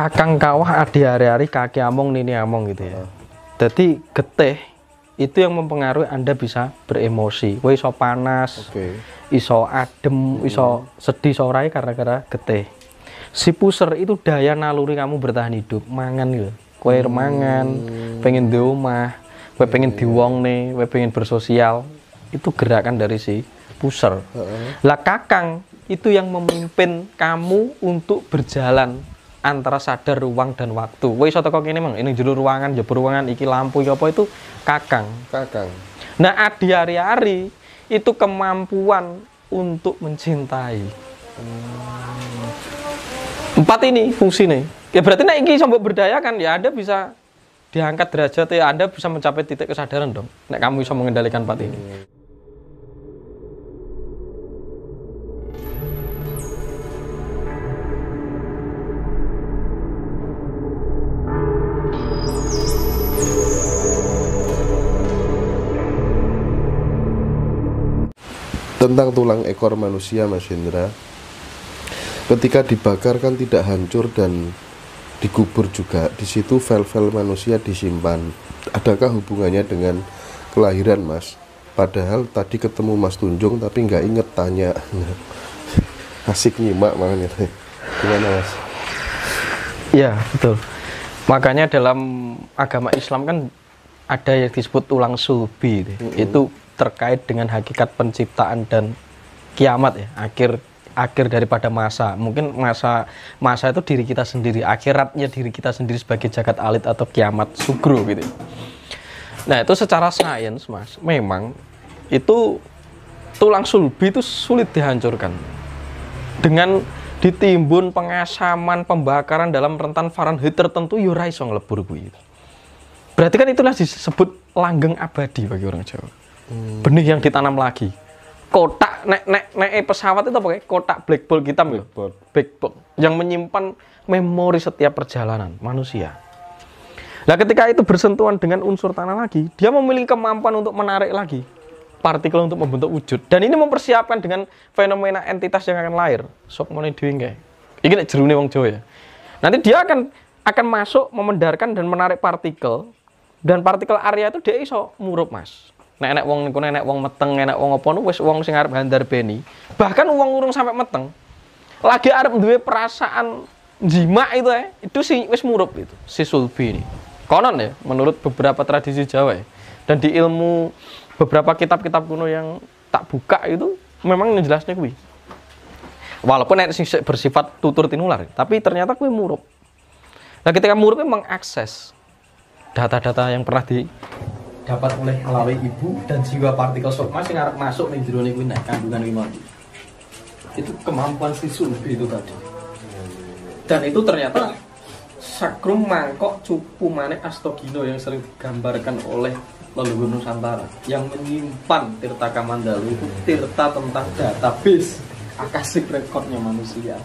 kakang kawah adi hari-hari kaki among nini among gitu ya. Jadi getih itu yang mempengaruhi Anda bisa beremosi. Kue iso panas, okay. iso adem, hmm. iso sedih sorai karena karena getih. Si puser itu daya naluri kamu bertahan hidup, mangan gitu. Kue hmm. mangan, mm. pengen di rumah, kue iya, pengen iya. di wong nih, kue pengen bersosial. Itu gerakan dari si puser. -uh. Lah kakang itu yang memimpin kamu untuk berjalan antara sadar ruang dan waktu. Woi soto kok ini mang, ini jero ruangan, jero ruangan iki lampu ya, apa itu kakang. Kakang. Nah, adi hari-hari itu kemampuan untuk mencintai. Hmm. Empat ini fungsi nih. Ya berarti nek iki berdaya kan? ya ada bisa diangkat derajat ya Anda bisa mencapai titik kesadaran dong. Nek kamu bisa mengendalikan empat ini. Hmm. tentang tulang ekor manusia Mas Hendra ketika dibakar kan tidak hancur dan dikubur juga di situ file-file manusia disimpan adakah hubungannya dengan kelahiran Mas padahal tadi ketemu Mas Tunjung tapi nggak inget tanya asik nyimak makanya gimana Mas ya betul makanya dalam agama Islam kan ada yang disebut tulang subi mm -hmm. itu terkait dengan hakikat penciptaan dan kiamat ya akhir akhir daripada masa mungkin masa masa itu diri kita sendiri akhiratnya diri kita sendiri sebagai jagat alit atau kiamat sugro gitu nah itu secara sains mas memang itu tulang sulbi itu sulit dihancurkan dengan ditimbun pengasaman pembakaran dalam rentan Fahrenheit tertentu yurai ya song lebur bu berarti kan itulah disebut langgeng abadi bagi orang Jawa hmm. benih yang ditanam lagi kotak nek nek nek pesawat itu pakai kotak black box hitam black box. black box yang menyimpan memori setiap perjalanan manusia Nah ketika itu bersentuhan dengan unsur tanah lagi, dia memiliki kemampuan untuk menarik lagi partikel untuk membentuk wujud. Dan ini mempersiapkan dengan fenomena entitas yang akan lahir. Sok money doing kayak. Ini jerune wong Jawa ya. Nanti dia akan akan masuk, memendarkan dan menarik partikel. Dan partikel area itu dia iso murup mas nek nek wong niku nek wong meteng enek wong apa wis wong sing arep handar beni bahkan wong urung sampai meteng lagi arep duwe perasaan jima itu ya itu si wis murup itu si sulbi ini konon ya menurut beberapa tradisi Jawa ya dan di ilmu beberapa kitab-kitab kuno yang tak buka itu memang ini jelasnya kuwi walaupun nek sing bersifat tutur tinular tapi ternyata kuwi murup nah ketika murup mengakses data-data yang pernah di dapat oleh lawe ibu dan jiwa partikel sperma yang arep masuk nih jero ini nek kandungan lima Itu kemampuan si sulbi itu tadi. Dan itu ternyata sakrum mangkok cupu manek astogino yang sering digambarkan oleh leluhur Nusantara yang menyimpan Tirta Kamandalu itu Tirta tentang database akasik rekodnya manusia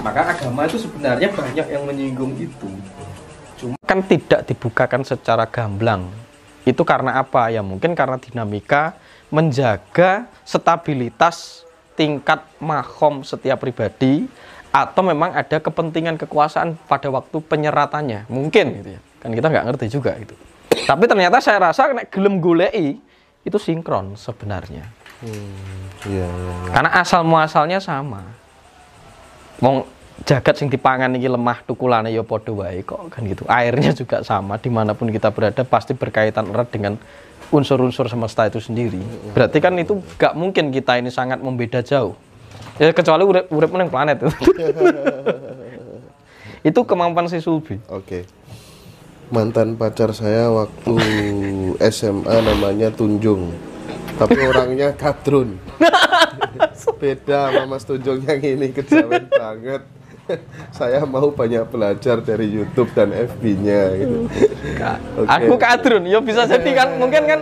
maka agama itu sebenarnya banyak yang menyinggung itu cuma kan tidak dibukakan secara gamblang itu karena apa? Ya mungkin karena dinamika menjaga stabilitas tingkat mahom setiap pribadi atau memang ada kepentingan kekuasaan pada waktu penyeratannya. Mungkin gitu ya. Kan kita nggak ngerti juga itu. Tapi ternyata saya rasa kena gelem golei itu sinkron sebenarnya. Hmm, iya, iya, iya. Karena asal muasalnya sama jagat sing dipangan ini lemah tukulane ya podo wae kok kan gitu. Airnya juga sama dimanapun kita berada pasti berkaitan erat dengan unsur-unsur semesta itu sendiri. Berarti kan itu gak mungkin kita ini sangat membeda jauh. Ya kecuali urip urip neng planet. itu kemampuan si Sulbi. Oke. Mantan pacar saya waktu SMA namanya Tunjung. Tapi orangnya Kadrun. Beda sama Mas Tunjung yang ini kejawen banget. saya mau banyak belajar dari YouTube dan FB-nya gitu. okay. Aku kadrun, ya bisa jadi kan mungkin kan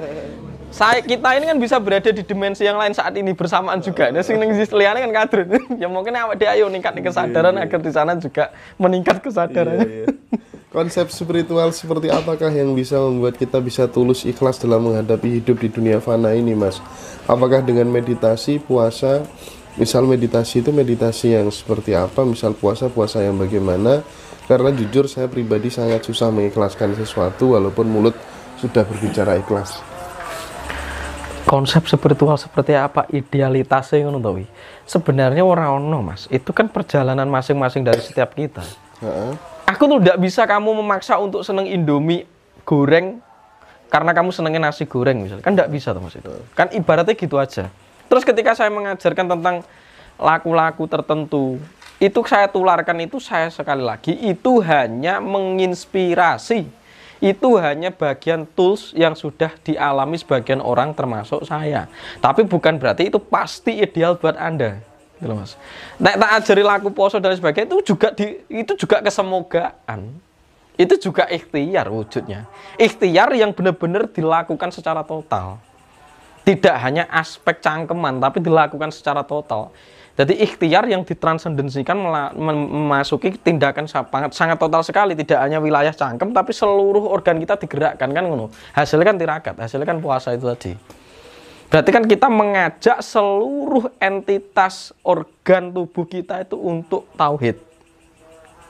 saya kita ini kan bisa berada di dimensi yang lain saat ini bersamaan juga. Nah, sing ning liyane kan kadrun. ya mungkin awak dia ayo ningkat kesadaran yeah, yeah. agar di sana juga meningkat Yeah, Yeah, Konsep spiritual seperti apakah yang bisa membuat kita bisa tulus ikhlas dalam menghadapi hidup di dunia fana ini, Mas? Apakah dengan meditasi, puasa, misal meditasi itu meditasi yang seperti apa misal puasa puasa yang bagaimana karena jujur saya pribadi sangat susah mengikhlaskan sesuatu walaupun mulut sudah berbicara ikhlas konsep spiritual seperti apa idealitasnya yang menutupi sebenarnya orang ono mas itu kan perjalanan masing-masing dari setiap kita aku tuh tidak bisa kamu memaksa untuk seneng indomie goreng karena kamu senengin nasi goreng misalnya kan tidak bisa tuh mas itu kan ibaratnya gitu aja Terus ketika saya mengajarkan tentang laku-laku tertentu, itu saya tularkan itu saya sekali lagi itu hanya menginspirasi. Itu hanya bagian tools yang sudah dialami sebagian orang termasuk saya. Tapi bukan berarti itu pasti ideal buat Anda gitu mas. Nek tak ajari laku poso dan sebagainya itu juga di itu juga kesemogaan. Itu juga ikhtiar wujudnya. Ikhtiar yang benar-benar dilakukan secara total tidak hanya aspek cangkeman tapi dilakukan secara total. Jadi ikhtiar yang ditransendensikan memasuki tindakan sangat sangat total sekali, tidak hanya wilayah cangkem tapi seluruh organ kita digerakkan kan ngono. Hasilnya kan tirakat, hasilnya kan puasa itu tadi. Berarti kan kita mengajak seluruh entitas organ tubuh kita itu untuk tauhid.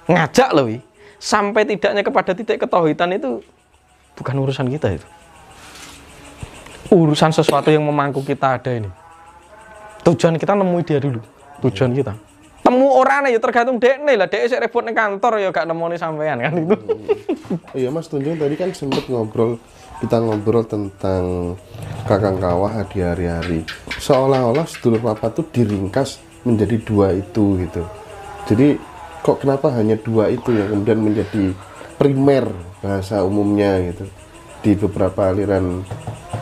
Ngajak loh, sampai tidaknya kepada titik ketauhidan itu bukan urusan kita itu urusan sesuatu yang memangku kita ada ini tujuan kita nemu dia dulu tujuan kita temu orang ya tergantung dek nih lah dek saya repot kantor ya gak nih sampean kan itu iya mas Tunjung tadi kan sempet ngobrol kita ngobrol tentang kakang kawah di hari-hari seolah-olah sedulur papa tuh diringkas menjadi dua itu gitu jadi kok kenapa hanya dua itu yang kemudian menjadi primer bahasa umumnya gitu di beberapa aliran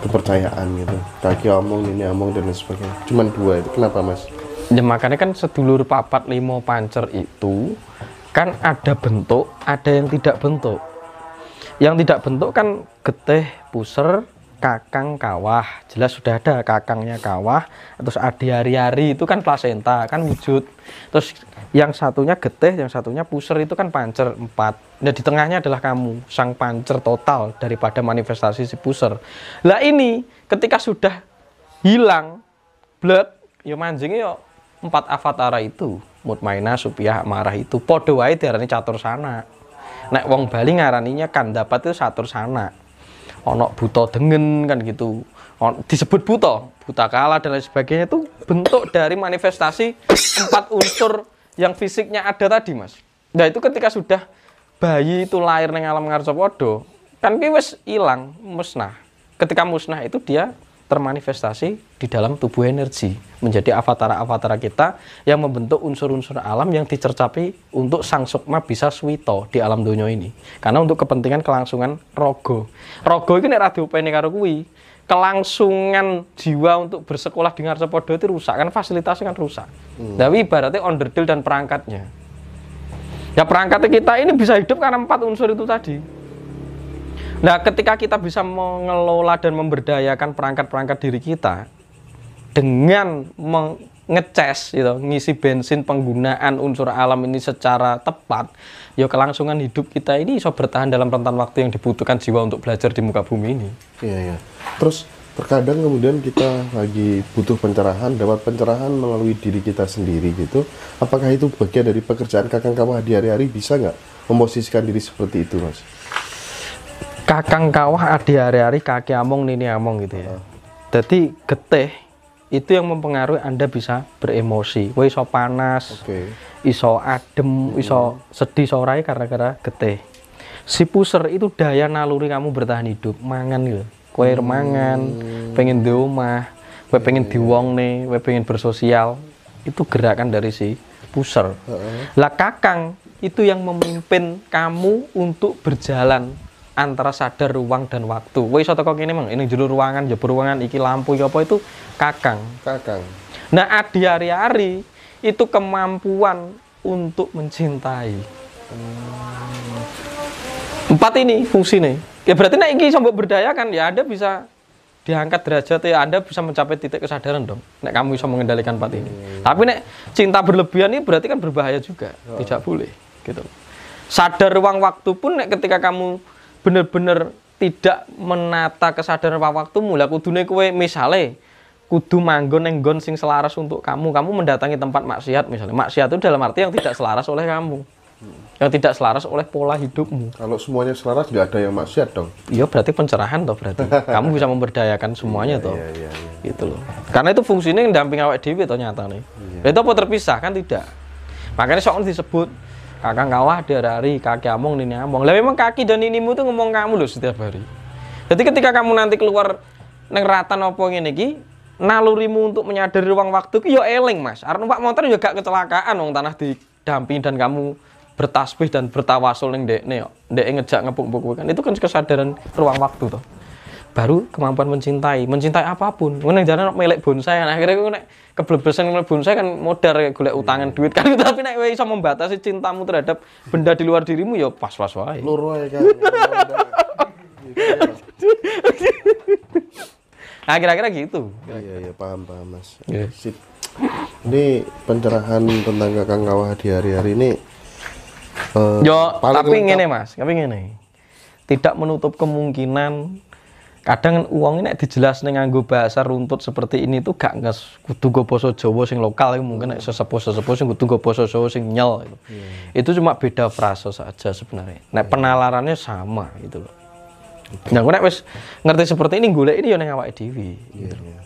kepercayaan gitu kaki omong ini omong dan lain sebagainya cuman dua itu kenapa mas ya makanya kan sedulur papat limo pancer itu kan ada bentuk ada yang tidak bentuk yang tidak bentuk kan getih puser kakang kawah jelas sudah ada kakangnya kawah terus adiari-ari itu kan plasenta kan wujud terus yang satunya getih yang satunya puser itu kan pancer empat nah di tengahnya adalah kamu sang pancer total daripada manifestasi si puser lah ini ketika sudah hilang blood yo ya manjing yo ya empat avatar itu mutmainah supiah marah itu podo wae diarani catur sana nek wong Bali ngaraninya kan dapat itu catur sana onok buto dengen kan gitu on, disebut buto buta kala dan lain sebagainya itu bentuk dari manifestasi empat unsur yang fisiknya ada tadi mas nah itu ketika sudah bayi itu lahir neng alam ngarsopodo kan kiwes hilang musnah ketika musnah itu dia termanifestasi di dalam tubuh energi menjadi avatar avatara kita yang membentuk unsur-unsur alam yang dicercapi untuk sang sukma bisa swito di alam dunia ini karena untuk kepentingan kelangsungan rogo rogo itu radio diupeni karo kuwi kelangsungan jiwa untuk bersekolah dengan Ngarsepodo itu rusak kan fasilitasnya kan rusak hmm. tapi ibaratnya onderdil dan perangkatnya ya perangkat kita ini bisa hidup karena empat unsur itu tadi Nah, ketika kita bisa mengelola dan memberdayakan perangkat-perangkat diri kita dengan mengeces gitu, ngisi bensin penggunaan unsur alam ini secara tepat, ya kelangsungan hidup kita ini bisa bertahan dalam rentan waktu yang dibutuhkan jiwa untuk belajar di muka bumi ini. Iya, iya. Terus terkadang kemudian kita lagi butuh pencerahan, dapat pencerahan melalui diri kita sendiri gitu. Apakah itu bagian dari pekerjaan kakang kamu di hari-hari bisa nggak memosisikan diri seperti itu, Mas? kakang kawah adi hari-hari kaki among nini among gitu ya hmm. jadi getih itu yang mempengaruhi anda bisa beremosi Wah iso panas okay. iso adem iso hmm. sedih sorai karena karena getih si puser itu daya naluri kamu bertahan hidup mangan gitu kue hmm. pengen di rumah kue pengen di diwong nih kue pengen bersosial itu gerakan dari si puser lah kakang itu yang memimpin kamu untuk berjalan antara sadar ruang dan waktu. Woi soto kok ini mang, ini jero ruangan, jero ya ruangan iki lampu iki ya apa itu kakang. Kakang. Nah, adi hari-hari itu kemampuan untuk mencintai. Hmm. Empat ini fungsi nih. Ya berarti nih, iki sombong berdaya kan ya Anda bisa diangkat derajat ya Anda bisa mencapai titik kesadaran dong. Nek kamu bisa mengendalikan empat ini. Hmm. Tapi nek cinta berlebihan ini berarti kan berbahaya juga. Oh. Tidak boleh gitu. Sadar ruang waktu pun nek ketika kamu bener-bener tidak menata kesadaran waktu waktumu lah kudune kowe misale kudu manggon neng gon sing selaras untuk kamu kamu mendatangi tempat maksiat misalnya maksiat itu dalam arti yang tidak selaras oleh kamu yang tidak selaras oleh pola hidupmu kalau semuanya selaras nggak ada yang maksiat dong iya berarti pencerahan toh berarti kamu bisa memberdayakan semuanya iya, toh iya, iya, iya. gitu loh karena itu fungsinya yang damping awak dewi toh nyata nih iya. itu apa terpisah kan tidak makanya soal disebut kakak wah dia hari kaki among ini among lah memang kaki dan inimu tuh ngomong kamu loh setiap hari jadi ketika kamu nanti keluar neng ratan ini lagi nalurimu untuk menyadari ruang waktu ki yo ya eling mas Karena pak motor juga ya gak kecelakaan uang tanah didampingi dan kamu bertasbih dan bertawasul yang dek yo dek ngejak ngepuk-ngepuk kan itu kan kesadaran ruang waktu tuh baru kemampuan mencintai mencintai apapun mana jalan melek bonsai nah, akhirnya gue naik keblebesan melek bonsai kan modal kayak naik utangan duit kan tapi nek bisa membatasi cintamu terhadap benda di luar dirimu ya pas pas wae ya kan nah kira-kira gitu iya iya paham paham mas iya. Sip. ini pencerahan tentang kakang kawah di hari-hari ini eh, yo tapi ini mas tapi ngene tidak menutup kemungkinan kadang uang ini dijelas dengan gue bahasa runtut seperti ini tuh gak nges kudu gue poso jowo sing lokal mungkin hmm. sesepuh sesepuh sing kudu gue poso jowo sing nyel gitu. hmm. itu cuma beda frasa saja sebenarnya nek hmm. penalarannya sama gitu loh hmm. nah gue nek wes ngerti seperti ini gue ini yang ning awake gitu iya, iya.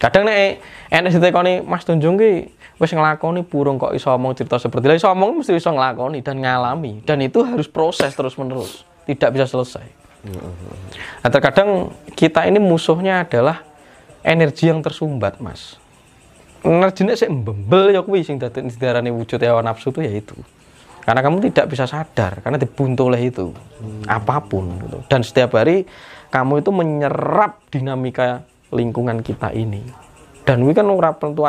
kadang nek enek ditekoni Mas Tunjung ki wis nih burung kok iso omong cerita seperti itu iso omong mesti iso nglakoni dan ngalami dan itu harus proses terus menerus tidak bisa selesai Nah, terkadang kita ini musuhnya adalah energi yang tersumbat, Mas. Energinya sih membel ya kuwi sing dadi wujud hewan nafsu itu ya itu. Karena kamu tidak bisa sadar karena dibuntu oleh itu. Hmm. Apapun gitu. Dan setiap hari kamu itu menyerap dinamika lingkungan kita ini. Dan kuwi kan ora tentu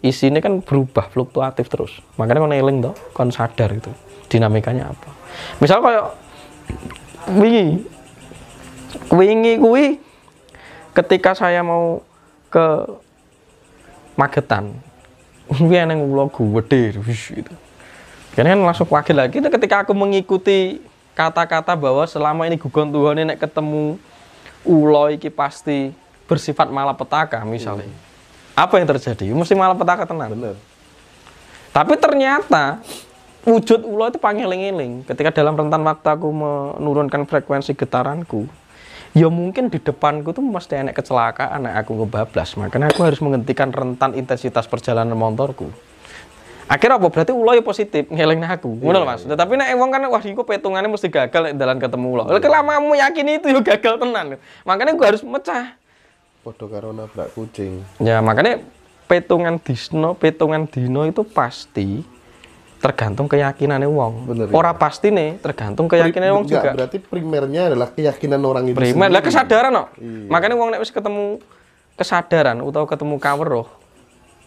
isi ini kan berubah fluktuatif terus. Makanya kon eling toh, kon sadar itu Dinamikanya apa. Misal kayak wingi wingi kuwi ketika saya mau ke Magetan kuwi ana logo gede gitu karena kan langsung kaget lagi itu nah, ketika aku mengikuti kata-kata bahwa selama ini gugon Tuhan ini ketemu ulo iki pasti bersifat malapetaka misalnya hmm. apa yang terjadi mesti malapetaka tenang Bener. tapi ternyata wujud ulo itu pangeling-eling ketika dalam rentan waktu aku menurunkan frekuensi getaranku ya mungkin di depanku tuh mesti enak kecelakaan anak aku ngebablas makanya aku harus menghentikan rentan intensitas perjalanan motorku akhirnya apa berarti ulo ya positif ngelingin aku iya, ngono yeah, mas yeah. tetapi nek wong kan wah iku petungannya mesti gagal jalan ketemu ulo yeah. Iya. kamu yakin itu ya gagal tenan makanya gue harus mecah podo karo nabrak kucing ya makanya petungan disno petungan dino itu pasti tergantung keyakinannya wong. Bener, Ora iya. pasti nih, tergantung keyakinan Pri, wong enggak, juga. Berarti primernya adalah keyakinan orang itu. Primer lah kesadaran no. Iya. Makanya uang nek ketemu kesadaran atau ketemu kaweruh,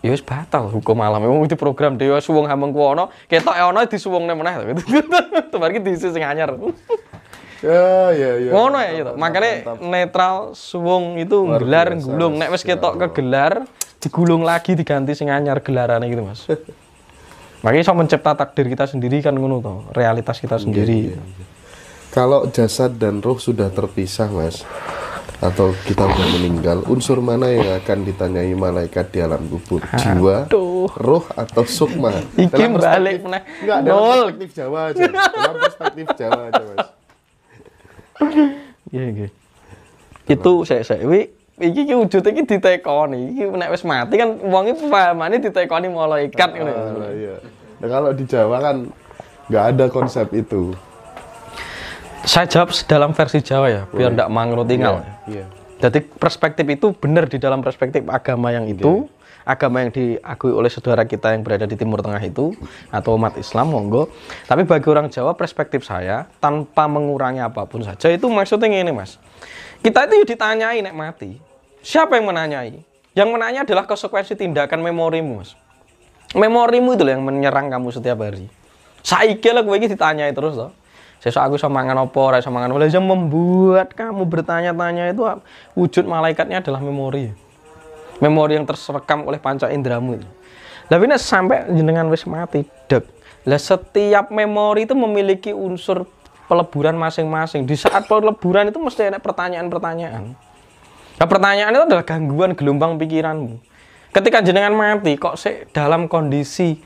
ya wis batal hukum alam. memang itu program dewa suwung hameng kuwono, ketok e ono e disuwungne meneh to. Tebar iki diisi sing anyar. Ya, ya, ya. Ngono ya gitu. Makanya netral suwung itu gelar gulung. Nek wis ketok kegelar, ya. digulung lagi diganti sing anyar gelarane gitu, Mas. makanya nah, saya mencipta takdir kita sendiri kan ngono toh realitas kita iya, sendiri iya, iya, kalau jasad dan roh sudah terpisah mas atau kita sudah meninggal unsur mana yang akan ditanyai malaikat di alam kubur jiwa Aduh. roh atau sukma iki balik meneh enggak ada perspektif Jawa aja dalam perspektif Jawa aja mas iya gitu. itu saya saya wi iki ki wujud iki ditekoni. Iki nek wis mati kan wong iki pahamane ditekoni molo ikat ah, ngono. Oh, iya. Nah, kalau di Jawa kan nggak ada konsep itu. Saya jawab dalam versi Jawa ya, biar ndak mangro tinggal Iya. iya. Jadi perspektif itu benar di dalam perspektif agama yang itu, agama yang diakui oleh saudara kita yang berada di Timur Tengah itu atau umat Islam monggo. Tapi bagi orang Jawa perspektif saya tanpa mengurangi apapun saja itu maksudnya ini, Mas. Kita itu ditanyai nek mati. Siapa yang menanyai? Yang menanya adalah konsekuensi tindakan memorimu. Memorimu itu yang menyerang kamu setiap hari. Saya lah gue ditanyai terus loh. Sesuatu aku sama mangan opo, sama mangan apa. Yang membuat kamu bertanya-tanya itu ah, wujud malaikatnya adalah memori. Memori yang terserekam oleh panca indramu itu. Tapi sampai dengan wis mati, dek. Lah setiap memori itu memiliki unsur peleburan masing-masing. Di saat peleburan itu mesti ada pertanyaan-pertanyaan. Nah, pertanyaan itu adalah gangguan gelombang pikiranmu. Ketika jenengan mati, kok sih dalam kondisi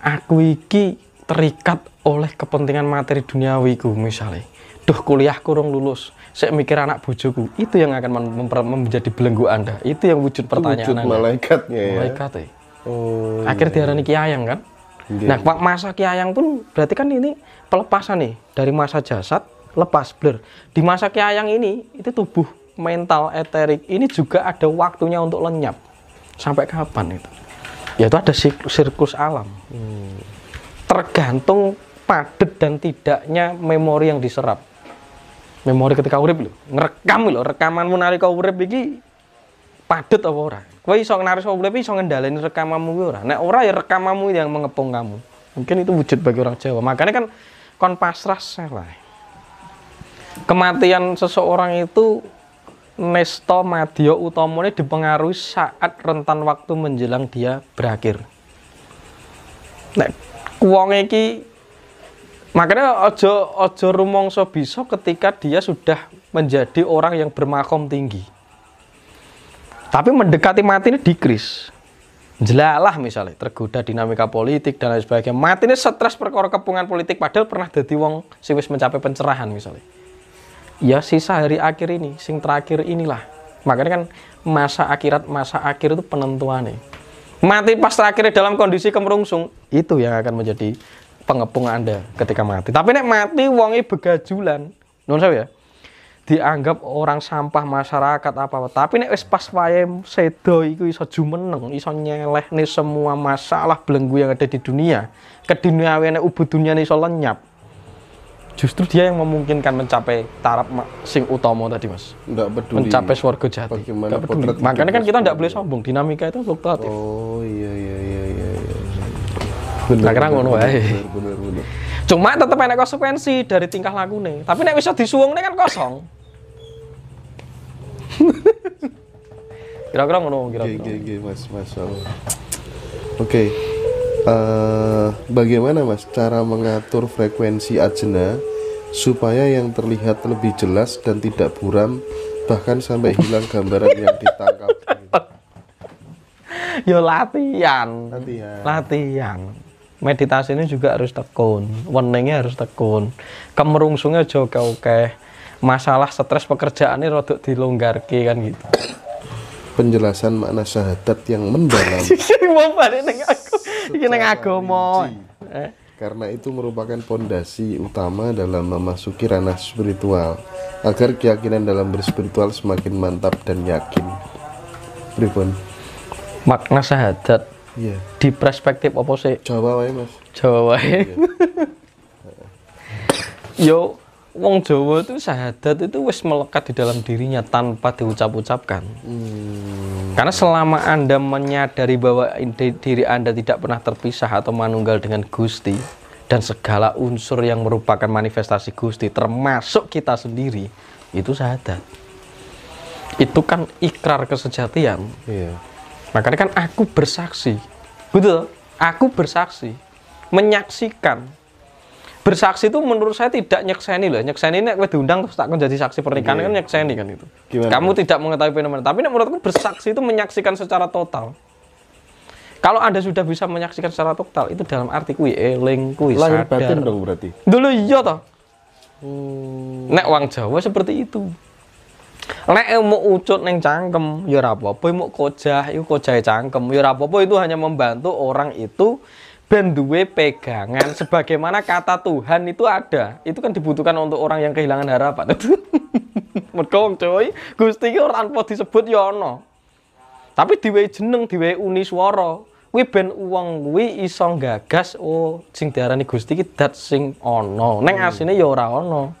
aku iki terikat oleh kepentingan materi duniawiku misalnya. Duh kuliah kurung lulus, saya mikir anak bujuku Itu yang akan menjadi belenggu Anda. Itu yang wujud pertanyaan Wujud malaikatnya ya. Malaikat ya. Oh, Akhir iya. iya. diarani kiayang kan? Nah, masa kiayang pun berarti kan ini pelepasan nih dari masa jasad lepas blur. Di masa kiayang ini itu tubuh mental eterik ini juga ada waktunya untuk lenyap. Sampai kapan itu? ya itu ada sirkus alam. Hmm. Tergantung padat dan tidaknya memori yang diserap. Memori ketika urip lho, ngerekam lho, rekaman nalika urip iki padat apa orang kowe iso narso urip iso ngendalain rekamamu, gue ora nek ora ya rekamamu yang mengepung kamu mungkin itu wujud bagi orang Jawa makanya kan kon pasrah lah kematian seseorang itu nesto Utomo ini dipengaruhi saat rentan waktu menjelang dia berakhir. Nek wong iki makanya ojo ojo rumongso bisa ketika dia sudah menjadi orang yang bermakom tinggi. Tapi mendekati mati ini dikris. Jelalah misalnya, tergoda dinamika politik dan lain sebagainya. Mati ini stres perkara kepungan politik, padahal pernah jadi wong siwis mencapai pencerahan misalnya. Ya sisa hari akhir ini, sing terakhir inilah. Makanya kan masa akhirat, masa akhir itu penentuan nih. Mati pas terakhir dalam kondisi kemerungsung, itu yang akan menjadi pengepung Anda ketika mati. Tapi nek mati wongi begajulan, non saya ya, dianggap orang sampah masyarakat apa apa tapi nek wis pas wayahe sedo iku iso jumeneng iso nih semua masalah belenggu yang ada di dunia ke dunia keduniawiane ubu dunia iso lenyap justru dia yang memungkinkan mencapai taraf sing utama tadi mas enggak peduli mencapai swarga jati enggak peduli. makanya kan kita enggak boleh sombong dinamika itu fluktuatif oh iya iya iya iya iya nah, iya iya iya iya benar. Cuma tetap enak konsekuensi dari tingkah laku nih. Tapi nek bisa disuwung kan kosong. kira-kira ngono kira-kira. mas, mas. Oke. Okay. Uh, eh, bagaimana mas cara mengatur frekuensi ajna supaya yang terlihat lebih jelas dan tidak buram bahkan sampai hilang gambaran yang ditangkap? Yo latihan. Latihan. Latihan meditasi ini juga harus tekun weningnya harus tekun kemerungsungnya juga oke masalah stres pekerjaan ini rodok dilonggarki kan gitu penjelasan makna syahadat yang mendalam mau neng aku ini neng agama karena itu merupakan pondasi utama dalam memasuki ranah spiritual agar keyakinan dalam berspiritual semakin mantap dan yakin pripun makna syahadat Yeah. Di perspektif apa sih? Jawa wae, Mas. Jawa wae. Yeah. Yo, wong Jawa itu syahadat itu wis melekat di dalam dirinya tanpa diucap-ucapkan. Hmm. Karena selama Anda menyadari bahwa diri Anda tidak pernah terpisah atau manunggal dengan Gusti dan segala unsur yang merupakan manifestasi Gusti termasuk kita sendiri itu syahadat. Itu kan ikrar kesejatian. Iya. Makanya kan aku bersaksi. Betul? Aku bersaksi. Menyaksikan. Bersaksi itu menurut saya tidak nyekseni loh. Nyekseni ini aku diundang terus tak jadi saksi pernikahan yeah. kan iya. nyekseni kan itu. Gimana? Kamu kan? tidak mengetahui fenomena. Tapi menurutku bersaksi itu menyaksikan secara total. Kalau Anda sudah bisa menyaksikan secara total, itu dalam arti kui eling, kui Lahir sadar. batin dong berarti? Dulu iya toh. Hmm. Nek uang Jawa seperti itu. Lek mau ucut neng cangkem, ya apa-apa, mau kojah, itu kojah cangkem, ya apa-apa, itu hanya membantu orang itu ben pegangan sebagaimana kata Tuhan itu ada itu kan dibutuhkan untuk orang yang kehilangan harapan itu medong coy Gusti ki orang tanpa disebut ya tapi diwe jeneng diwe uni swara ben uang wi isong gagas oh sing diarani Gusti ki dat sing ono neng asine ya ora ono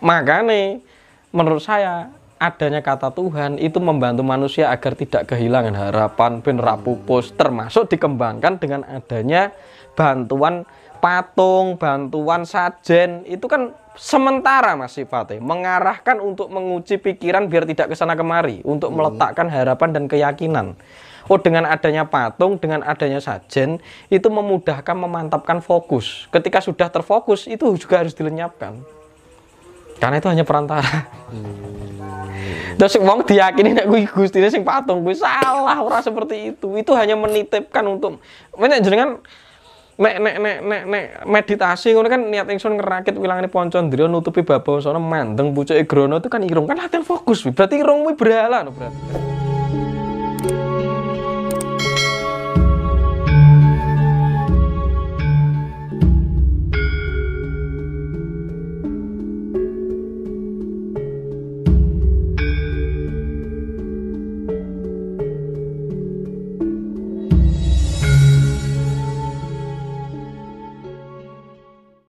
makane menurut saya adanya kata Tuhan itu membantu manusia agar tidak kehilangan harapan ben rapupus termasuk dikembangkan dengan adanya bantuan patung, bantuan sajen itu kan sementara Mas sifatnya mengarahkan untuk menguji pikiran biar tidak kesana kemari untuk hmm. meletakkan harapan dan keyakinan. Oh dengan adanya patung, dengan adanya sajen itu memudahkan memantapkan fokus. Ketika sudah terfokus itu juga harus dilenyapkan karena itu hanya perantara terus wong diyakini nek kuwi gustine sing patung kuwi salah ora seperti itu itu hanya menitipkan untuk menek jenengan nek nek nek nek nek meditasi ngono kan niat ingsun ngerakit wilangane ponco ndriya nutupi babau sono mandeng pucuke grono itu kan irung kan latihan fokus berarti irung kuwi berhala berarti